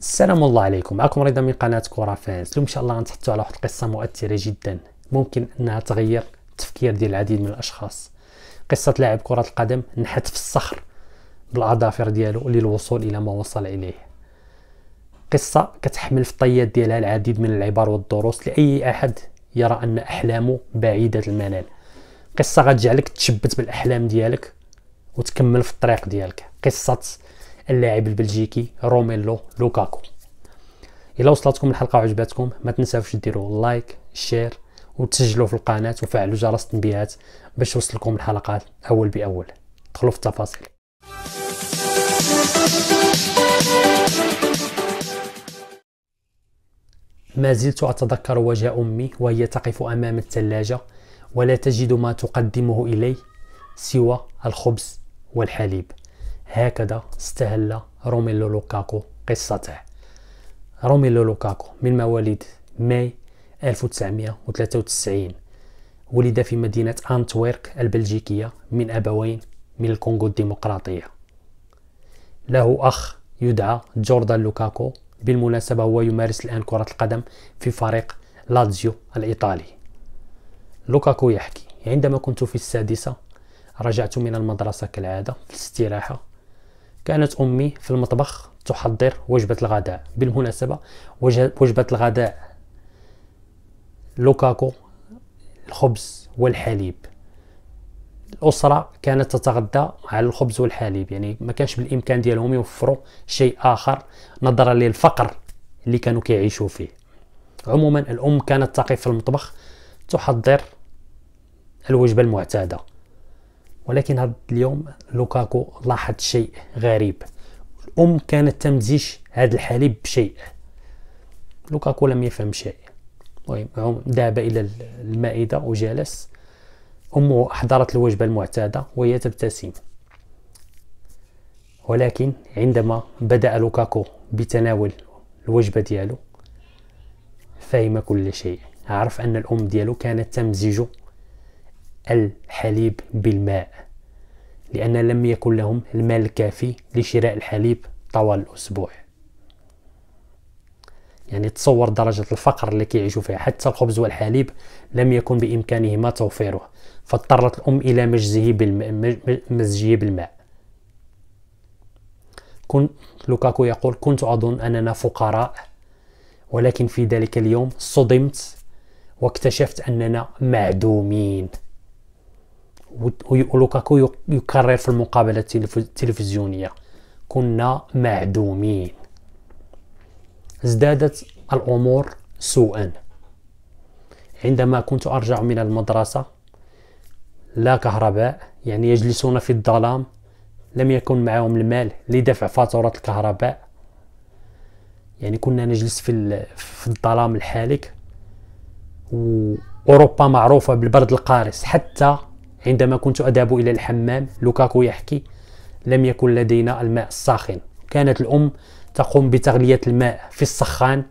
السلام الله عليكم معكم رضا من قناه كره فانس اليوم ان شاء الله غنتحدثوا على واحد القصه مؤثره جدا ممكن انها تغير التفكير ديال العديد من الاشخاص قصه لاعب كره القدم نحت في الصخر بالاظافر ديالو للوصول الى ما وصل اليه قصه كتحمل في الطيات ديالها العديد من العبار والدروس لاي احد يرى ان احلامه بعيده المنال قصه غتجعلك تشبت بالاحلام ديالك وتكمل في الطريق ديالك قصه اللاعب البلجيكي روميلو لوكاكو الى وصلتكم الحلقه وعجبتكم ما تنساوش ديروا لايك شير وتسجلوا في القناه وفعلوا جرس التنبيهات باش توصلكم الحلقات اول باول دخلوا في التفاصيل ما زلت أتذكر وجه أمي وهي تقف أمام الثلاجة ولا تجد ما تقدمه إلي سوى الخبز والحليب هكذا استهل روميلو لوكاكو قصته روميلو لوكاكو من مواليد ماي 1993 ولد في مدينة أنتويرك البلجيكية من أبوين من الكونغو الديمقراطية له أخ يدعى جوردان لوكاكو بالمناسبة هو يمارس الآن كرة القدم في فريق لاتزيو الإيطالي لوكاكو يحكي عندما كنت في السادسة رجعت من المدرسة كالعادة في الاستراحة كانت أمي في المطبخ تحضر وجبة الغداء بالمناسبة وجبة الغداء لوكاكو الخبز والحليب الأسرة كانت تتغدى على الخبز والحليب يعني ما كانش بالإمكان ديالهم يوفروا شيء آخر نظرا للفقر اللي كانوا كيعيشوا فيه عموما الأم كانت تقف في المطبخ تحضر الوجبة المعتادة ولكن هذا اليوم لوكاكو لاحظ شيء غريب الام كانت تمزج هذا الحليب بشيء لوكاكو لم يفهم شيء المهم ذهب الى المائده وجلس امه احضرت الوجبه المعتاده وهي تبتسم ولكن عندما بدا لوكاكو بتناول الوجبه ديالو فهم كل شيء عرف ان الام ديالو كانت تمزج الحليب بالماء لأن لم يكن لهم المال الكافي لشراء الحليب طوال الأسبوع يعني تصور درجة الفقر اللي كيعيشوا فيها حتى الخبز والحليب لم يكن بإمكانهما توفيره فاضطرت الأم إلى مجزه بالماء, مزجه بالماء. كنت لوكاكو يقول كنت أظن أننا فقراء ولكن في ذلك اليوم صدمت واكتشفت أننا معدومين ولوكاكو يكرر في المقابلة التلفزيونية كنا معدومين ازدادت الأمور سوءا عندما كنت أرجع من المدرسة لا كهرباء يعني يجلسون في الظلام لم يكن معهم المال لدفع فاتورة الكهرباء يعني كنا نجلس في في الظلام الحالك وأوروبا معروفة بالبرد القارس حتى عندما كنت أذهب إلى الحمام لوكاكو يحكي لم يكن لدينا الماء الساخن كانت الأم تقوم بتغلية الماء في السخان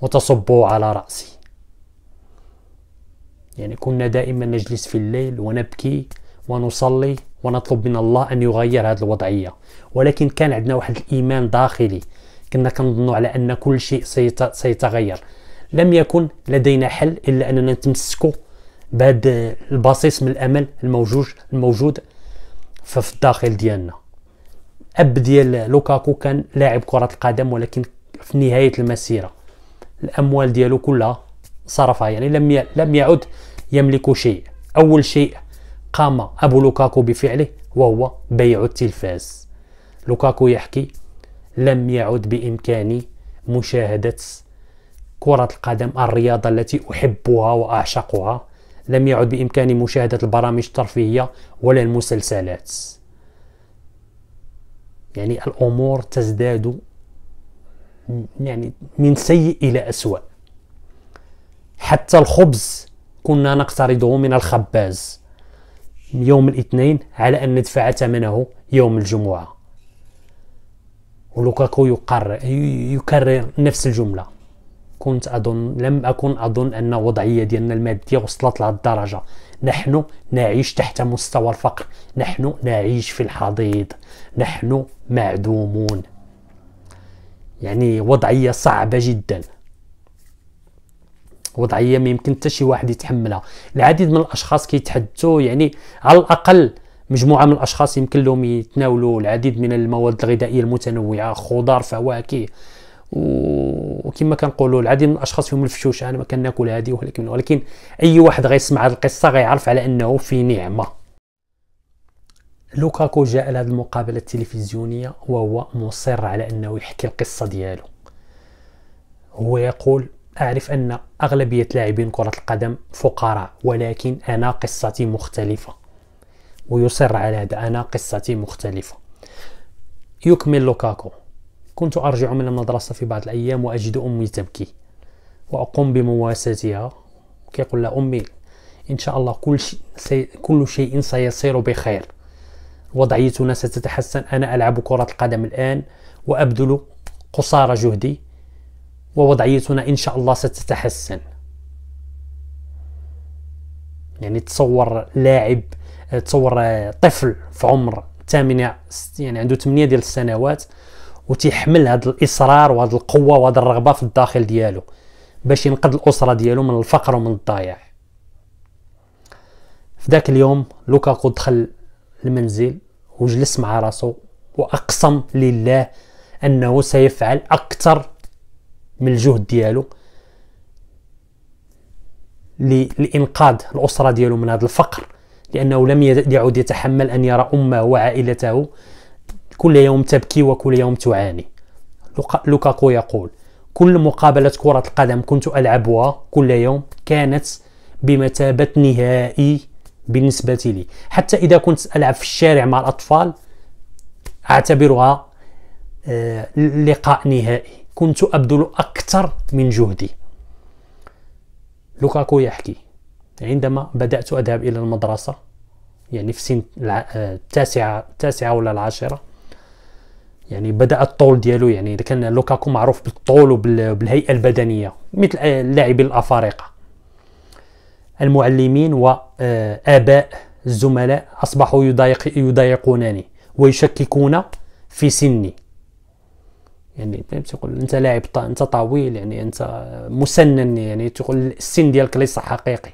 وتصبه على رأسي يعني كنا دائما نجلس في الليل ونبكي ونصلي ونطلب من الله أن يغير هذه الوضعية ولكن كان عندنا واحد الإيمان داخلي كنا كنظنوا على أن كل شيء سيتغير لم يكن لدينا حل إلا أننا نتمسكوا بهذا الباسيس من الامل الموجود الموجود في الداخل ديالنا الاب ديال لوكاكو كان لاعب كره القدم ولكن في نهايه المسيره الاموال ديالو كلها صرفها يعني لم لم يعد يملك شيء اول شيء قام ابو لوكاكو بفعله وهو بيع التلفاز لوكاكو يحكي لم يعد بامكاني مشاهده كره القدم الرياضه التي احبها واعشقها لم يعد بإمكاني مشاهدة البرامج الترفيهية ولا المسلسلات يعني الأمور تزداد يعني من سيء إلى أسوأ حتى الخبز كنا نقترضه من الخباز يوم الاثنين على أن ندفع ثمنه يوم الجمعة ولوكاكو يقرر يكرر نفس الجمله كنت أظن لم أكن أظن أن وضعية ديالنا المادية وصلت لهذه الدرجة نحن نعيش تحت مستوى الفقر نحن نعيش في الحضيض نحن معدومون يعني وضعية صعبة جدا وضعية ما يمكن حتى شي واحد يتحملها العديد من الأشخاص كيتحدثوا يعني على الأقل مجموعة من الأشخاص يمكن لهم يتناولوا العديد من المواد الغذائية المتنوعة خضار فواكه وكما كنقولوا العديد من الاشخاص فيهم الفشوش انا ما كناكل هذه ولكن ولكن اي واحد غيسمع هذه القصه غيعرف على انه في نعمه لوكاكو جاء لهذه المقابله التلفزيونيه وهو مصر على انه يحكي القصه ديالو هو يقول اعرف ان اغلبيه لاعبين كره القدم فقراء ولكن انا قصتي مختلفه ويصر على هذا انا قصتي مختلفه يكمل لوكاكو كنت أرجع من المدرسة في بعض الأيام وأجد أمي تبكي وأقوم بمواساتها كيقول لها أمي إن شاء الله كل شيء, كل شيء سيصير بخير وضعيتنا ستتحسن أنا ألعب كرة القدم الآن وأبذل قصارى جهدي ووضعيتنا إن شاء الله ستتحسن يعني تصور لاعب تصور طفل في عمر 8 يعني عنده 8 ديال السنوات وتيحمل هذا الاصرار وهذا القوه وهذا الرغبه في الداخل ديالو باش ينقذ الاسره ديالو من الفقر ومن الضياع في ذاك اليوم لوكاكو دخل المنزل وجلس مع راسو واقسم لله انه سيفعل اكثر من الجهد ديالو لانقاذ الاسره ديالو من هذا الفقر لانه لم يعد يتحمل ان يرى امه وعائلته كل يوم تبكي وكل يوم تعاني لوكاكو يقول كل مقابلة كرة القدم كنت ألعبها كل يوم كانت بمثابة نهائي بالنسبة لي حتى إذا كنت ألعب في الشارع مع الأطفال أعتبرها آه، لقاء نهائي كنت أبذل أكثر من جهدي لوكاكو يحكي عندما بدأت أذهب إلى المدرسة يعني في سن آه، التاسعة التاسعة ولا العاشرة يعني بدا الطول ديالو يعني اذا كان لوكاكو معروف بالطول وبالهيئه البدنيه مثل اللاعبين الافارقه المعلمين واباء آه، الزملاء اصبحوا يضايق يضايقونني ويشككون في سني يعني تيقول انت لاعب انت طويل يعني انت مسنن يعني تقول السن ديالك ليس حقيقي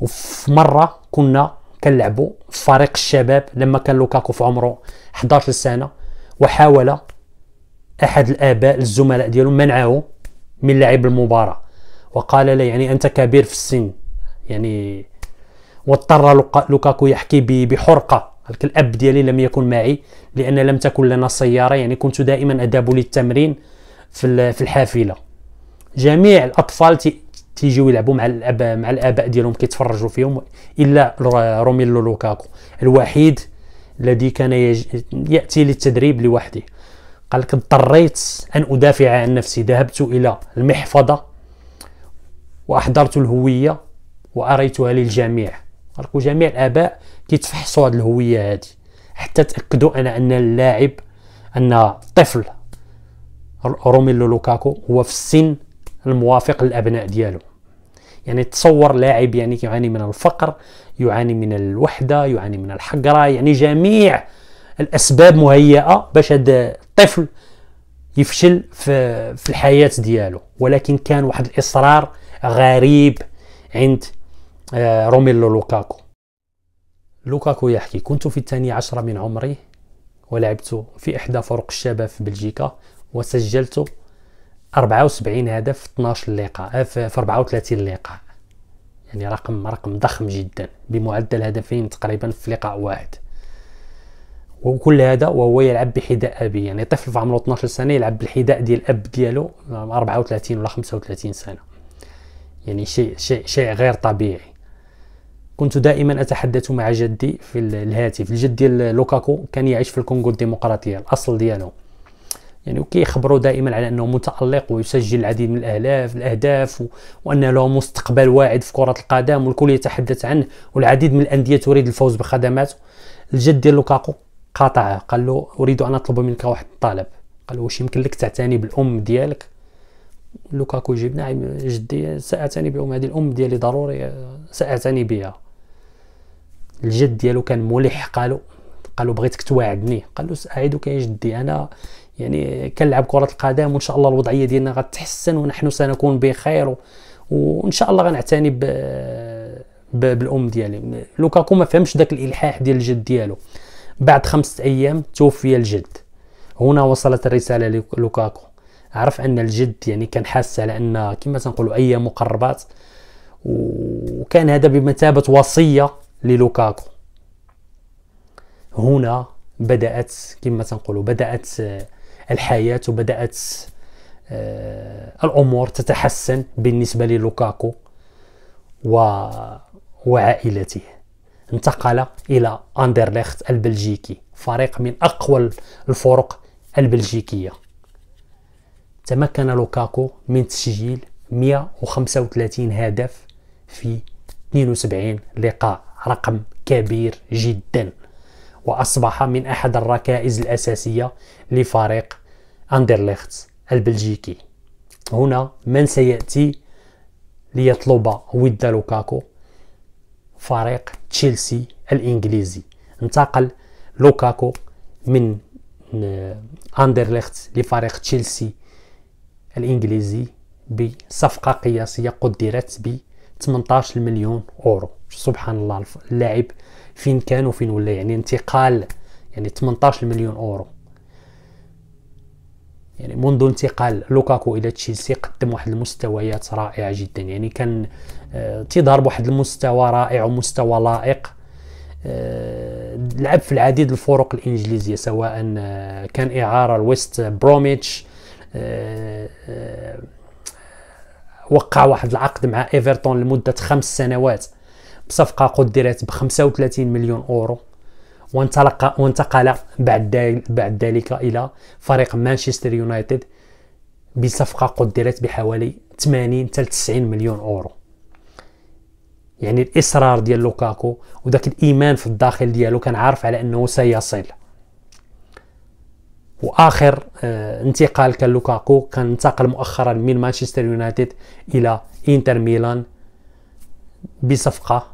وفي مره كنا كنلعبوا في فريق الشباب لما كان لوكاكو في عمره 11 سنه وحاول احد الاباء الزملاء ديالو منعه من لعب المباراه وقال له يعني انت كبير في السن يعني واضطر لوكاكو يحكي بحرقه الاب ديالي لم يكن معي لان لم تكن لنا سياره يعني كنت دائما اذهب للتمرين في في الحافله جميع الاطفال تيجيو يلعبوا مع الاب مع الاباء ديالهم كيتفرجوا فيهم الا روميلو لوكاكو الوحيد الذي كان يج... ياتي للتدريب لوحده قال لك اضطريت ان ادافع عن نفسي ذهبت الى المحفظه واحضرت الهويه واريتها للجميع قال جميع الاباء كيتفحصوا هذه الهويه هذه حتى تاكدوا انا ان اللاعب ان الطفل روميلو لوكاكو هو في السن الموافق للابناء ديالو يعني تصور لاعب يعني يعاني من الفقر يعاني من الوحدة يعاني من الحقرة يعني جميع الأسباب مهيئة باش هذا الطفل يفشل في, في الحياة ديالو ولكن كان واحد الإصرار غريب عند آه، روميلو لوكاكو لوكاكو يحكي كنت في الثانية عشرة من عمري ولعبت في إحدى فرق الشباب في بلجيكا وسجلت 74 هدف آه، في 12 لقاء في 34 لقاء يعني رقم رقم ضخم جدا بمعدل هدفين تقريبا في لقاء واحد وكل هذا وهو يلعب بحذاء ابي يعني طفل في عمره 12 سنه يلعب بالحذاء ديال الاب ديالو 34 ولا 35 سنه يعني شيء شيء شيء غير طبيعي كنت دائما اتحدث مع جدي في الهاتف الجد ديال لوكاكو كان يعيش في الكونغو الديمقراطيه الاصل ديالو يعني وكيخبروا دائما على انه متالق ويسجل العديد من الاهداف الاهداف وان له مستقبل واعد في كره القدم والكل يتحدث عنه والعديد من الانديه تريد الفوز بخدماته الجد ديال لوكاكو قاطعه قال له اريد ان اطلب منك واحد الطلب قال له واش يمكن لك تعتني بالام ديالك لوكاكو يجيب نعم جدي ساعتني بام هذه الام ديالي ضروري ساعتني بها الجد ديالو كان ملح قالو قالو بغيتك توعدني قال له ساعدك يا جدي انا يعني كنلعب كره القدم وان شاء الله الوضعيه ديالنا غتحسن ونحن سنكون بخير وان شاء الله غنعتني ب... بالام ديالي لوكاكو ما فهمش داك الالحاح ديال الجد ديالو بعد خمسة ايام توفي الجد هنا وصلت الرساله لوكاكو عرف ان الجد يعني كان حاسس على ان كما تنقولوا ايام مقربات وكان هذا بمثابه وصيه للوكاكو هنا بدات كما تنقولوا بدات الحياة وبدأت آه، الأمور تتحسن بالنسبة للوكاكو و... وعائلته انتقل إلى أندرليخت البلجيكي فريق من أقوى الفرق البلجيكية تمكن لوكاكو من تسجيل 135 هدف في 72 لقاء رقم كبير جدا وأصبح من أحد الركائز الأساسية لفريق أندرليخت البلجيكي هنا من سيأتي ليطلب ود لوكاكو فريق تشيلسي الإنجليزي انتقل لوكاكو من آه، أندرليخت لفريق تشيلسي الإنجليزي بصفقة قياسية قدرت ب 18 مليون اورو سبحان الله اللاعب فين كان وفين ولا يعني انتقال يعني 18 مليون اورو يعني منذ انتقال لوكاكو الى تشيلسي قدم واحد المستويات رائعه جدا يعني كان تيظهر آه، تظهر بواحد المستوى رائع ومستوى لائق آه، لعب في العديد الفرق الانجليزيه سواء آه، كان اعاره لويست بروميتش وقع واحد العقد مع ايفرتون لمده خمس سنوات بصفقه قدرت ب 35 مليون اورو وانطلق وانتقل بعد بعد ذلك الى فريق مانشستر يونايتد بصفقه قدرت بحوالي 80 حتى 90 مليون اورو يعني الاصرار ديال لوكاكو وداك الايمان في الداخل ديالو كان عارف على انه سيصل واخر آه، انتقال كان لوكاكو كان انتقل مؤخرا من مانشستر يونايتد الى انتر ميلان بصفقه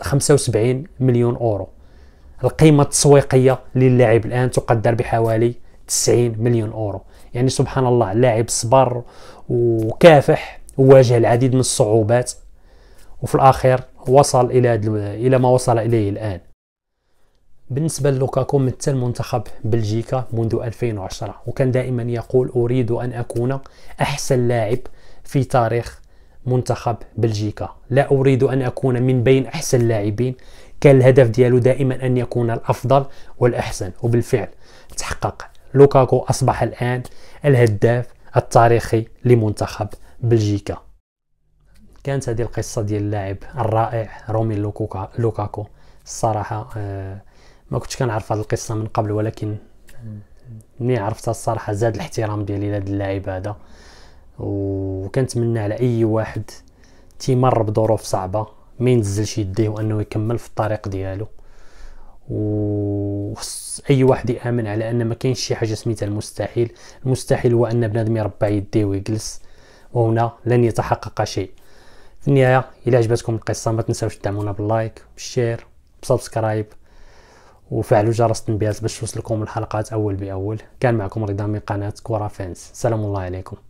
75 مليون اورو القيمه التسويقيه للاعب الان تقدر بحوالي 90 مليون اورو يعني سبحان الله لاعب صبر وكافح وواجه العديد من الصعوبات وفي الاخير وصل الى الى ما وصل اليه الان بالنسبة للوكاكو مثل منتخب بلجيكا منذ 2010 وكان دائما يقول أريد أن أكون أحسن لاعب في تاريخ منتخب بلجيكا لا أريد أن أكون من بين أحسن اللاعبين كان الهدف ديالو دائما أن يكون الأفضل والأحسن وبالفعل تحقق لوكاكو أصبح الآن الهداف التاريخي لمنتخب بلجيكا كانت هذه القصة ديال اللاعب الرائع رومي لوكاكو الصراحة آه ما كنتش كنعرف هذه القصه من قبل ولكن ملي عرفتها الصراحه زاد الاحترام ديالي لهذا اللاعب هذا وكنتمنى على اي واحد تيمر بظروف صعبه ما ينزلش يديه وانه يكمل في الطريق ديالو و اي واحد يامن على ان ما كاينش شي حاجه سميتها المستحيل المستحيل هو ان بنادم يربع يديه ويجلس وهنا لن يتحقق شيء في النهايه الى عجبتكم القصه ما تنساوش تدعمونا باللايك بالشير بسبسكرايب وفعلوا جرس التنبيهات باش توصلكم الحلقات اول باول كان معكم رضا من قناه كره فانس سلام الله عليكم